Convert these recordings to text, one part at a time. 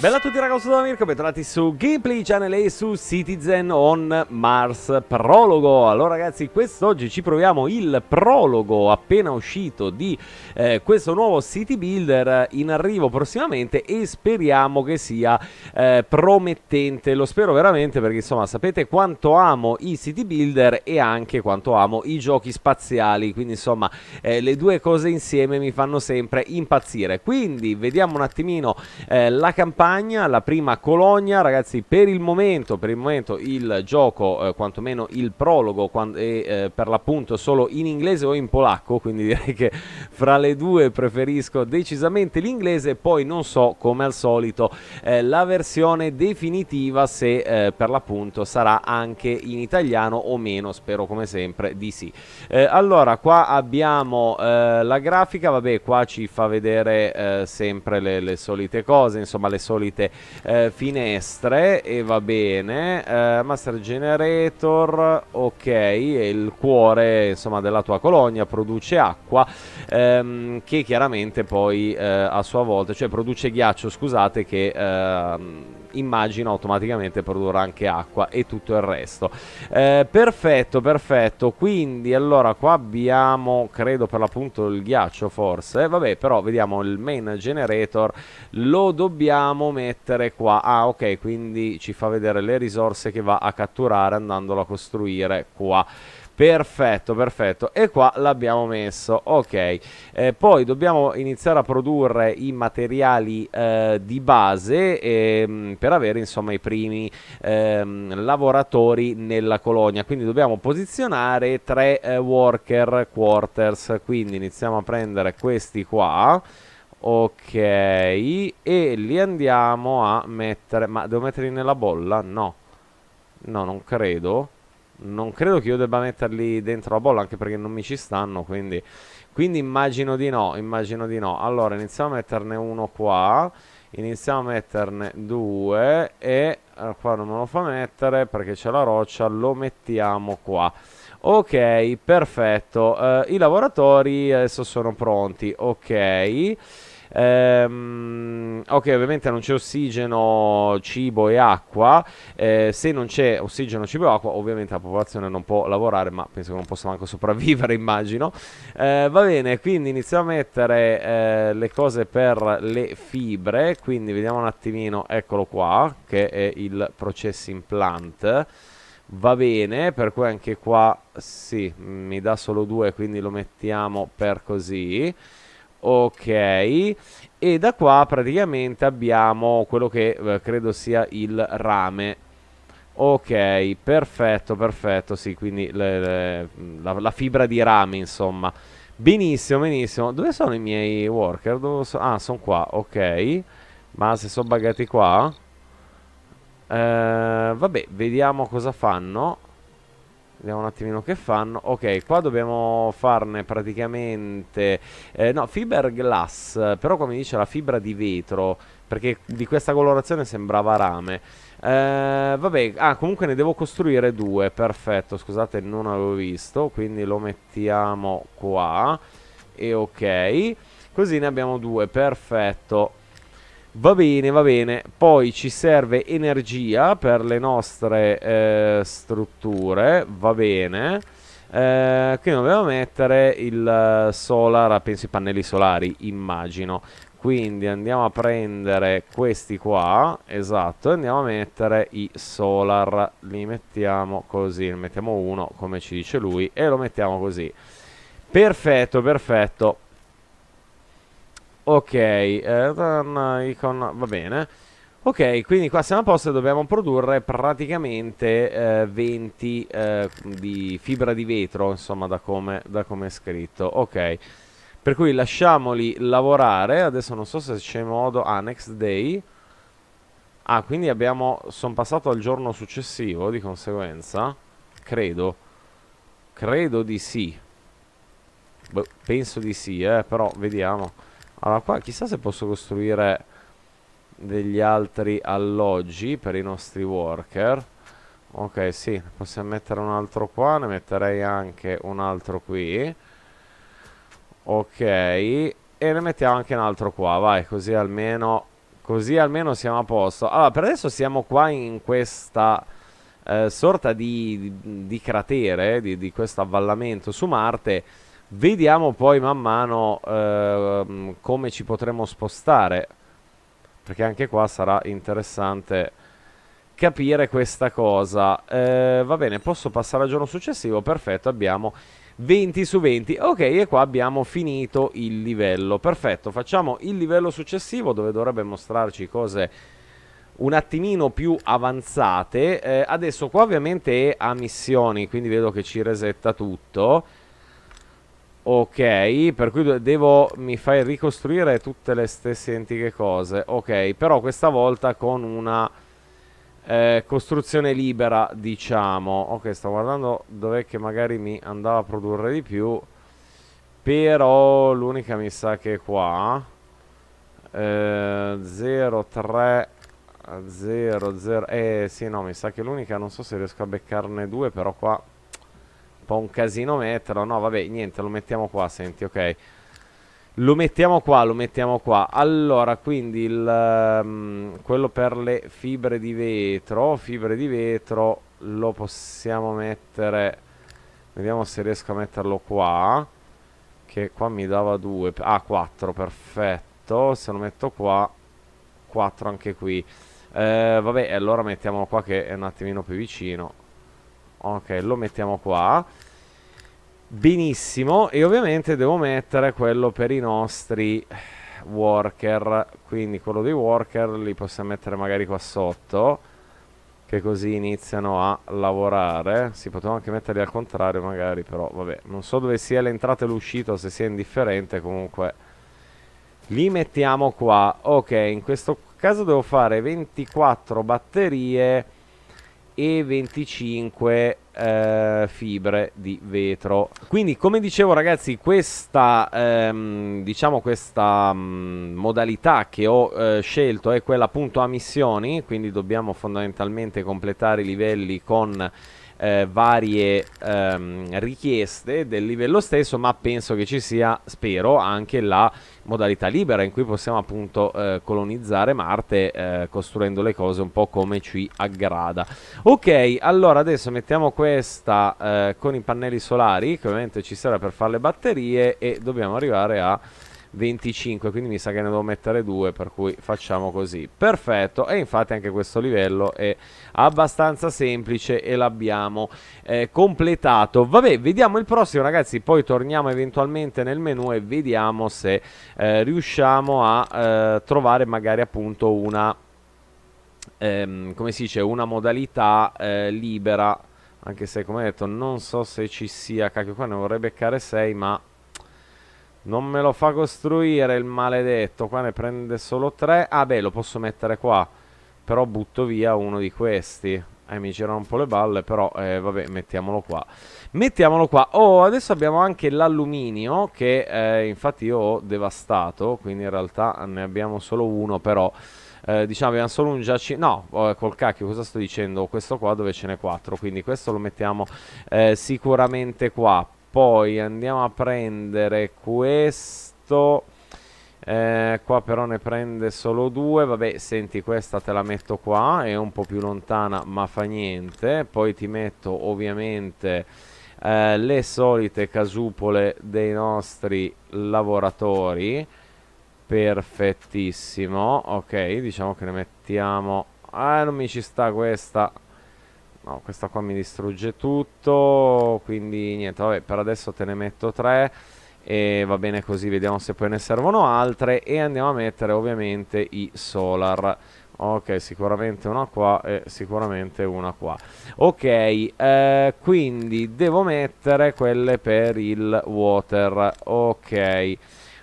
Bella a tutti ragazzi sono Mirko, bentornati su Ghibli Channel e su Citizen on Mars Prologo Allora ragazzi, quest'oggi ci proviamo il prologo appena uscito di eh, questo nuovo City Builder in arrivo prossimamente e speriamo che sia eh, promettente Lo spero veramente perché insomma sapete quanto amo i City Builder e anche quanto amo i giochi spaziali Quindi insomma eh, le due cose insieme mi fanno sempre impazzire Quindi vediamo un attimino eh, la campagna Spagna, la prima colonia, ragazzi per il momento, per il, momento il gioco, eh, quantomeno il prologo è eh, per l'appunto solo in inglese o in polacco, quindi direi che fra le due preferisco decisamente l'inglese, poi non so come al solito eh, la versione definitiva se eh, per l'appunto sarà anche in italiano o meno, spero come sempre di sì. Eh, allora qua abbiamo eh, la grafica, vabbè qua ci fa vedere sempre le, le solite cose, insomma le solite solite eh, finestre e va bene. Eh, master Generator, ok, è il cuore insomma, della tua colonia, produce acqua ehm, che chiaramente poi eh, a sua volta, cioè produce ghiaccio, scusate, che... Ehm, immagino automaticamente produrrà anche acqua e tutto il resto. Eh, perfetto, perfetto. Quindi allora qua abbiamo, credo per l'appunto il ghiaccio forse. Eh, vabbè, però vediamo il main generator. Lo dobbiamo mettere qua. Ah, ok, quindi ci fa vedere le risorse che va a catturare andandolo a costruire qua. Perfetto, perfetto. E qua l'abbiamo messo. Ok. Eh, poi dobbiamo iniziare a produrre i materiali eh, di base ehm, per avere insomma i primi ehm, lavoratori nella colonia. Quindi dobbiamo posizionare tre eh, worker quarters. Quindi iniziamo a prendere questi qua. Ok, e li andiamo a mettere... Ma devo metterli nella bolla? No. No, non credo non credo che io debba metterli dentro la bolla, anche perché non mi ci stanno, quindi... Quindi immagino di no, immagino di no. Allora, iniziamo a metterne uno qua. Iniziamo a metterne due e eh, qua non me lo fa mettere perché c'è la roccia, lo mettiamo qua. Ok, perfetto. Eh, I lavoratori adesso sono pronti. Ok. Ehm, ok, ovviamente non c'è ossigeno, cibo e acqua. Eh, se non c'è ossigeno, cibo e acqua, ovviamente la popolazione non può lavorare, ma penso che non possa neanche sopravvivere, immagino. Eh, va bene, quindi iniziamo a mettere eh, le cose per le fibre. Quindi vediamo un attimino, eccolo qua, che è il processing plant va bene, per cui anche qua sì, mi dà solo due, quindi lo mettiamo per così ok e da qua praticamente abbiamo quello che eh, credo sia il rame ok perfetto perfetto sì quindi le, le, la, la, fibra di rame insomma benissimo benissimo dove sono i miei worker so ah sono qua ok ma se sono buggati qua eh, vabbè vediamo cosa fanno Vediamo un attimino che fanno. Ok, qua dobbiamo farne praticamente... Eh, no, fiberglass, però come dice la fibra di vetro, perché di questa colorazione sembrava rame. Eh, vabbè, ah, comunque ne devo costruire due, perfetto, scusate, non avevo visto, quindi lo mettiamo qua. E ok, così ne abbiamo due, perfetto. Va bene, va bene. Poi ci serve energia per le nostre eh, strutture. Va bene. Eh, qui dobbiamo mettere il eh, solar, penso i pannelli solari, immagino. Quindi andiamo a prendere questi qua, esatto, e andiamo a mettere i solar. Li mettiamo così, ne mettiamo uno, come ci dice lui, e lo mettiamo così. Perfetto, perfetto. Ok, eh, icon, va bene. Ok, quindi qua siamo a posto e dobbiamo produrre praticamente eh, 20 eh, di fibra di vetro, insomma, da come, da come, è scritto. Ok, per cui lasciamoli lavorare. Adesso non so se c'è modo... Ah, next day. Ah, quindi abbiamo... Sono passato al giorno successivo, di conseguenza. Credo. Credo di sì. Beh, penso di sì, eh, però vediamo. Allora qua chissà se posso costruire degli altri alloggi per i nostri worker. Ok, sì, possiamo mettere un altro qua, ne metterei anche un altro qui. Ok, e ne mettiamo anche un altro qua, vai, così almeno, così almeno siamo a posto. Allora, per adesso siamo qua in questa eh, sorta di, di, di, cratere, di, di questo avvallamento su Marte Vediamo poi man mano eh, come ci potremo spostare, perché anche qua sarà interessante capire questa cosa. Eh, va bene, posso passare al giorno successivo? Perfetto, abbiamo 20 su 20. Ok, e qua abbiamo finito il livello. Perfetto, facciamo il livello successivo dove dovrebbe mostrarci cose un attimino più avanzate. Eh, adesso qua ovviamente è a missioni, quindi vedo che ci resetta tutto. Ok, per cui devo, mi fai ricostruire tutte le stesse antiche cose. Ok, però questa volta con una eh, costruzione libera, diciamo. Ok, sto guardando dov'è che magari mi andava a produrre di più. Però l'unica mi sa che è qua. Eh, 0, 3, Eh sì, no, mi sa che l'unica non so se riesco a beccarne due, però qua po' un casino metterlo. No, vabbè, niente, lo mettiamo qua, senti, ok. Lo mettiamo qua, lo mettiamo qua. Allora, quindi il, um, quello per le fibre di vetro, fibre di vetro lo possiamo mettere... Vediamo se riesco a metterlo qua. Che qua mi dava due Ah, quattro perfetto. Se lo metto qua, Quattro anche qui. Eh, vabbè, allora mettiamolo qua che è un attimino più vicino. Ok, lo mettiamo qua. Benissimo, e ovviamente devo mettere quello per i nostri worker, quindi quello dei worker li possiamo mettere magari qua sotto, che così iniziano a lavorare. Si poteva anche metterli al contrario magari, però vabbè, non so dove sia l'entrata e l'uscita, se sia indifferente, comunque li mettiamo qua. Ok, in questo caso devo fare 24 batterie e 25 eh, fibre di vetro. Quindi come dicevo ragazzi questa, ehm, diciamo questa mh, mm, modalità che ho eh, scelto è quella appunto a missioni, quindi dobbiamo fondamentalmente completare i livelli con eh, varie ehm, richieste del livello stesso, ma penso che ci sia, spero, anche la modalità libera in cui possiamo appunto eh, colonizzare Marte eh, costruendo le cose un po' come ci aggrada. Ok, allora adesso mettiamo questa eh, con i pannelli solari che ovviamente ci serve per fare le batterie e dobbiamo arrivare a 25 quindi mi sa che ne devo mettere due per cui facciamo così perfetto e infatti anche questo livello è abbastanza semplice e l'abbiamo eh, completato vabbè vediamo il prossimo ragazzi poi torniamo eventualmente nel menu e vediamo se eh, riusciamo a eh, trovare magari appunto una ehm, come si dice una modalità eh, libera anche se come detto non so se ci sia cacchio qua ne vorrei beccare 6 ma non me lo fa costruire il maledetto. Qua ne prende solo tre. Ah beh, lo posso mettere qua. Però butto via uno di questi. Eh, mi girano un po' le balle, però eh, vabbè, mettiamolo qua. Mettiamolo qua. Oh, adesso abbiamo anche l'alluminio, che eh, infatti io ho devastato, quindi in realtà ne abbiamo solo uno, però... Eh, diciamo abbiamo solo un giacimento no oh, eh, col cacchio cosa sto dicendo questo qua dove ce n'è quattro quindi questo lo mettiamo eh, sicuramente qua poi andiamo a prendere questo eh, qua però ne prende solo due vabbè senti questa te la metto qua è un po' più lontana ma fa niente poi ti metto ovviamente eh, le solite casupole dei nostri lavoratori perfettissimo ok diciamo che ne mettiamo ah non mi ci sta questa No, questa qua mi distrugge tutto, quindi niente, vabbè, per adesso te ne metto tre e va bene così, vediamo se poi ne servono altre e andiamo a mettere ovviamente i solar. Ok, sicuramente una qua e sicuramente una qua. Ok, eh, quindi devo mettere quelle per il water. Ok.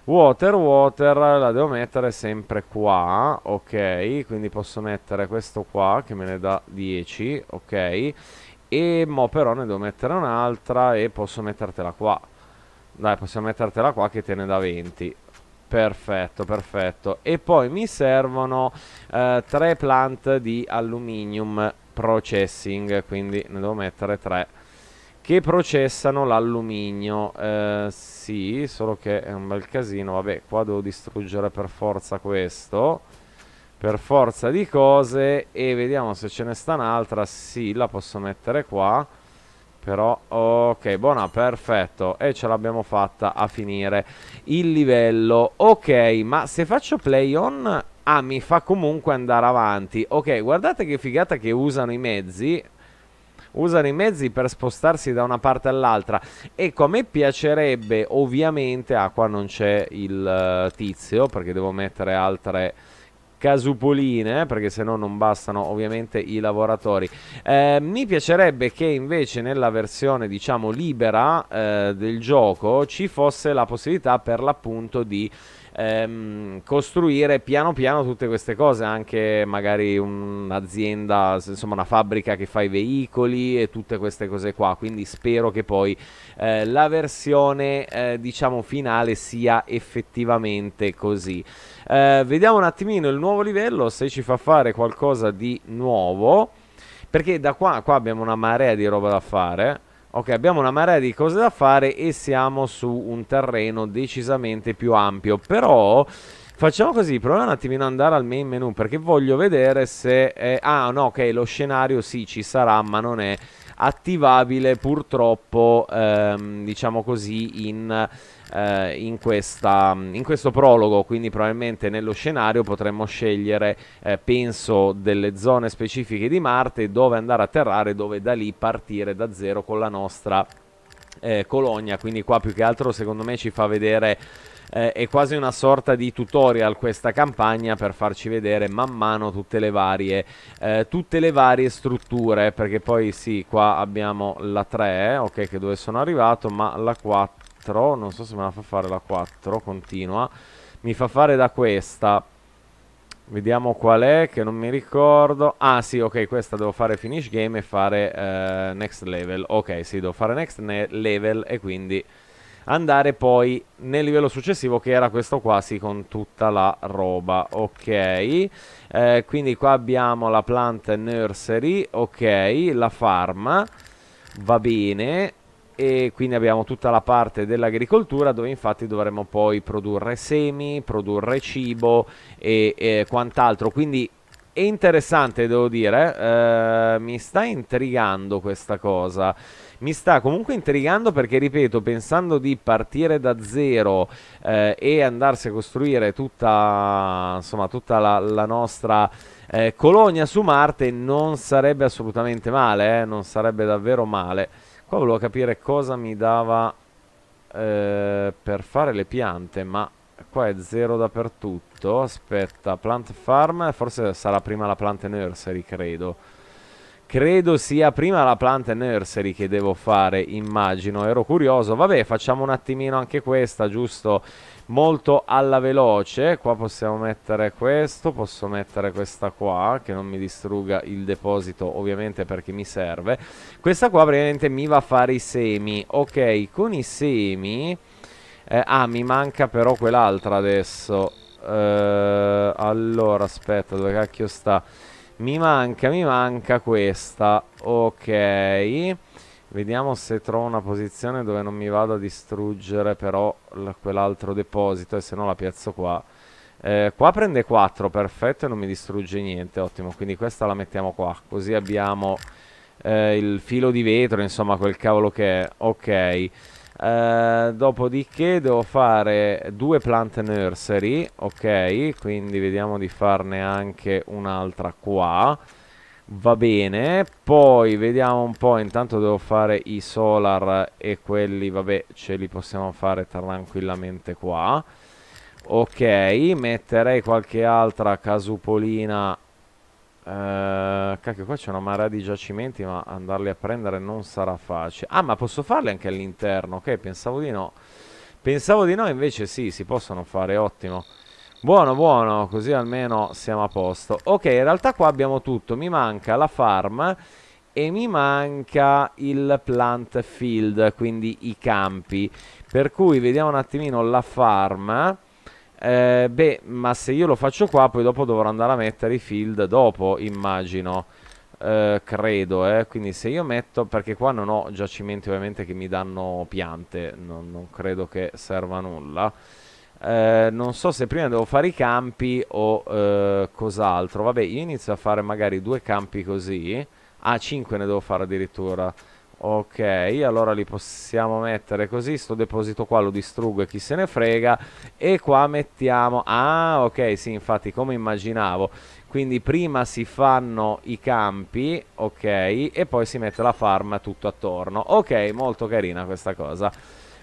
Water, water, la devo mettere sempre qua, ok, quindi posso mettere questo qua che me ne dà 10, ok, e mo però ne devo mettere un'altra e posso mettertela qua, dai possiamo mettertela qua che te ne dà 20, Perfetto, perfetto. E poi mi servono eh, plant di aluminium processing, quindi ne devo mettere tre che processano l'alluminio. Eh, sì, solo che è un bel casino. Vabbè, qua devo distruggere per forza questo. Per forza di cose. E vediamo se ce ne sta un'altra. Sì, la posso mettere qua. Però, ok, buona, perfetto. E ce l'abbiamo fatta a finire il livello. Ok, ma se faccio play on... Ah, mi fa comunque andare avanti. Ok, guardate che figata che usano i mezzi usano i mezzi per spostarsi da una parte all'altra. E ecco, a me piacerebbe, ovviamente, ah qua non c'è il eh, tizio perché devo mettere altre casupoline, eh, perché se no non bastano ovviamente i lavoratori. Eh, mi piacerebbe che invece nella versione diciamo libera eh, del gioco ci fosse la possibilità per l'appunto di ehm, costruire piano piano tutte queste cose, anche magari un'azienda, insomma una fabbrica che fa i veicoli e tutte queste cose qua, quindi spero che poi eh, la versione eh, diciamo finale sia effettivamente così. Eh, vediamo un attimino il nuovo livello, se ci fa fare qualcosa di nuovo. Perché da qua, qua abbiamo una marea di roba da fare. Ok, abbiamo una marea di cose da fare e siamo su un terreno decisamente più ampio, però... Facciamo così, proviamo un attimino ad andare al main menu perché voglio vedere se... È... Ah no, ok, lo scenario sì ci sarà ma non è attivabile purtroppo, ehm, diciamo così, in... Eh, in, questa, in, questo prologo, quindi probabilmente nello scenario potremmo scegliere, eh, penso, delle zone specifiche di Marte dove andare a atterrare, dove da lì partire da zero con la nostra eh, colonia, quindi qua più che altro secondo me ci fa vedere eh, è quasi una sorta di tutorial questa campagna per farci vedere man mano tutte le varie, eh, tutte le varie strutture, perché poi sì, qua abbiamo la 3, eh, ok, che dove sono arrivato, ma la 4, non so se me la fa fare la 4, continua, mi fa fare da questa, Vediamo qual è, che non mi ricordo. Ah sì, ok, questa devo fare finish game e fare eh, next level. Ok, sì, devo fare next level e quindi andare poi nel livello successivo che era questo qua, sì, con tutta la roba, ok. Eh, quindi qua abbiamo la plant nursery, ok, la farma, va bene, e quindi abbiamo tutta la parte dell'agricoltura dove infatti dovremo poi produrre semi, produrre cibo e, e quant'altro. Quindi è interessante, devo dire, eh, mi sta intrigando questa cosa mi sta comunque intrigando perché, ripeto, pensando di partire da zero eh, e andarsi a costruire tutta, insomma, tutta la, la nostra... Eh, colonia su Marte non sarebbe assolutamente male, eh? non sarebbe davvero male. Qua volevo capire cosa mi dava eh, per fare le piante, ma qua è zero dappertutto. Aspetta, plant farm, forse sarà prima la plant nursery, credo. Credo sia prima la plant nursery che devo fare, immagino. Ero curioso. Vabbè, facciamo un attimino anche questa, giusto? Molto alla veloce. Qua possiamo mettere questo, posso mettere questa qua, che non mi distrugga il deposito, ovviamente, perché mi serve. Questa qua praticamente mi va a fare i semi. Ok, con i semi... Eh, ah, mi manca però quell'altra adesso. Eh, allora, aspetta, dove cacchio sta? Mi manca, mi manca questa. Ok. Vediamo se trovo una posizione dove non mi vado a distruggere però quell'altro deposito e se no la piazzo qua. Eh, qua prende 4, perfetto, e non mi distrugge niente, ottimo. Quindi questa la mettiamo qua, così abbiamo eh, il filo di vetro, insomma, quel cavolo che è. Ok. Eh, dopodiché devo fare due plant nursery, ok, quindi vediamo di farne anche un'altra qua. Va bene, poi vediamo un po', intanto devo fare i solar e quelli, vabbè, ce li possiamo fare tranquillamente qua. Ok, metterei qualche altra casupolina eh, cacchio, qua c'è una marea di giacimenti, ma andarli a prendere non sarà facile. Ah, ma posso farli anche all'interno? Ok, pensavo di no. Pensavo di no, invece sì, si possono fare, ottimo. Buono, buono, così almeno siamo a posto. Ok, in realtà qua abbiamo tutto. Mi manca la farm e mi manca il plant field, quindi i campi. Per cui vediamo un attimino la farm eh, beh, ma se io lo faccio qua, poi dopo dovrò andare a mettere i field dopo, immagino. Eh, credo, eh. Quindi se io metto... Perché qua non ho giacimenti ovviamente che mi danno piante. Non, non credo che serva a nulla. Eh, non so se prima devo fare i campi o eh, cos'altro. Vabbè, io inizio a fare magari due campi così. Ah, 5 ne devo fare addirittura. Ok, allora li possiamo mettere così, sto deposito qua lo distruggo e chi se ne frega E qua mettiamo... Ah, ok, sì, infatti, come immaginavo Quindi prima si fanno i campi, ok, e poi si mette la farm tutto attorno Ok, molto carina questa cosa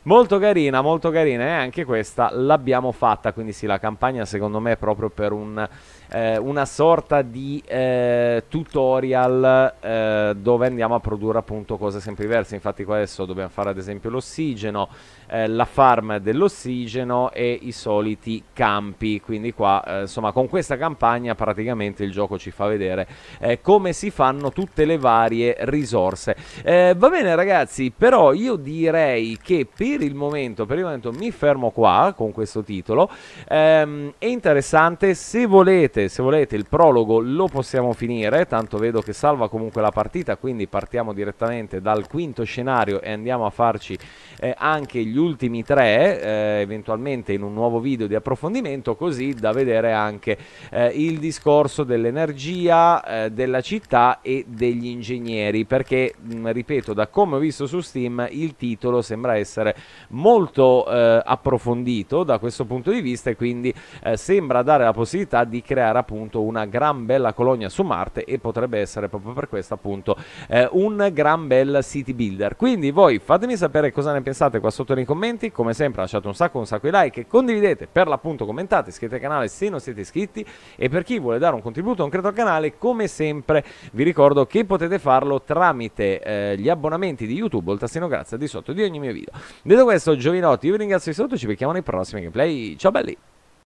Molto carina, molto carina e eh, anche questa l'abbiamo fatta, quindi sì, la campagna secondo me è proprio per un, eh, una sorta di eh, tutorial eh, dove andiamo a produrre appunto cose sempre diverse, infatti qua adesso dobbiamo fare ad esempio l'ossigeno, eh, la farm dell'ossigeno e i soliti campi. Quindi qua, eh, insomma, con questa campagna praticamente il gioco ci fa vedere eh, come si fanno tutte le varie risorse. Eh, va bene ragazzi, però io direi che per il momento, per il momento mi fermo qua con questo titolo. Ehm, è interessante, se volete, se volete il prologo lo possiamo finire, tanto vedo che salva comunque la partita, quindi partiamo direttamente dal quinto scenario e andiamo a farci eh, anche gli ultimi tre, eh, eventualmente in un nuovo video di approfondimento, così da vedere anche eh, il discorso dell'energia, eh, della città e degli ingegneri, perché, mh, ripeto, da come ho visto su Steam, il titolo sembra essere molto eh, approfondito da questo punto di vista e quindi eh, sembra dare la possibilità di creare appunto una gran bella colonia su Marte e potrebbe essere proprio per questo appunto eh, un gran bel city builder. Quindi voi fatemi sapere cosa ne pensate qua sotto nei commenti, come sempre lasciate un sacco, un sacco di like, condividete, per l'appunto commentate, iscrivetevi al canale se non siete iscritti e per chi vuole dare un contributo concreto al canale, come sempre vi ricordo che potete farlo tramite eh, gli abbonamenti di YouTube o il tassino grazie di sotto di ogni mio video. Detto questo, giovinotti, io vi ringrazio di saluto, ci becchiamo nei prossimi gameplay, ciao belli!